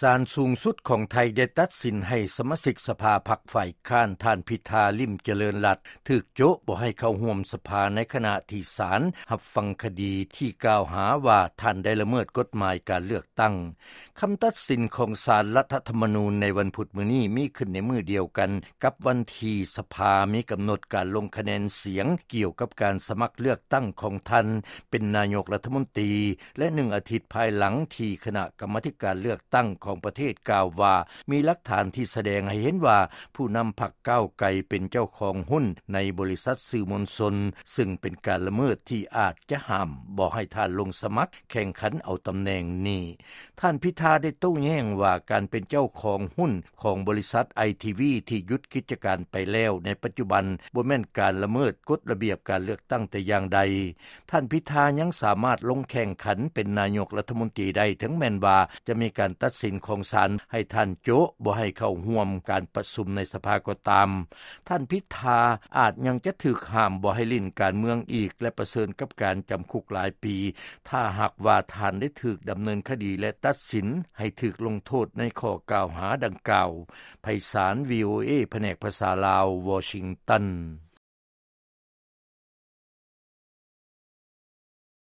ศาลสูงสุดของไทยได้ตัดสินให้สมาชิกสภาพักฝ่ายค้านท่านพิธาลิมเจริญรัตถึกโจะบ่ให้เข้าห่วมสภาในขณะที่ศาลหับฟังคดีที่กล่าวหาว่าท่านได้ละเมิดกฎหมายการเลือกตั้งคำตัดสินของศาลรัฐธรรมนูญในวันพุธมื้อนี้มีขึ้นในมือเดียวกันกับวันที่สภามีกำหนดการลงคะแนนเสียงเกี่ยวกับการสมัครเลือกตั้งของท่านเป็นนายกรัฐมนตรี และ1อาทิตย์ภายหลังที่คณะกรรมธิการเลือกตั้งของประเทศกล่าวว่ามีหลักฐานที่แสดงให้เห็นว่าผู้นำพรรคก้าวไกลเป็นเจ้าของหุ้น ในบริษัทสื่อมวลชนซึ่งเป็นการละเมิดที่อาจจะห้ามบ่ให้ท่านลงสมัคร แข่งขันเอาตำแหน่งนี้ท่านพิธาได้โต้แย้งว่าการเป็นเจ้าของหุ้นของบริษัทไอทีวีที่ยุดกิจการไปแล้วในปัจจุบันบ่แม่นการละเมิดกฎระเบียบการเลือกตั้งแต่อย่างใด ท่านพิธายังสามารถลงแข่งขันเป็นนายกรัฐมนตรีได้ถึงแม้นว่าจะมีการตัดสินินของศาลให้ท่านโจบ่ให้เข้าห่วมการประสุมในสภาก็ตาม ท่านพิธาอาจยังจะถึกห้ามบ่ให้ลิ่นการเมืองอีกและประเสริญกับการจำคุกหลายปี ถ้าหากว่าท่านได้ถึกดำเนินคดีและตัดสินให้ถึกลงโทษในข้อกล่าวหาดังกล่าวไพศาล VOA แผนกภาษาลาววอชิงตัน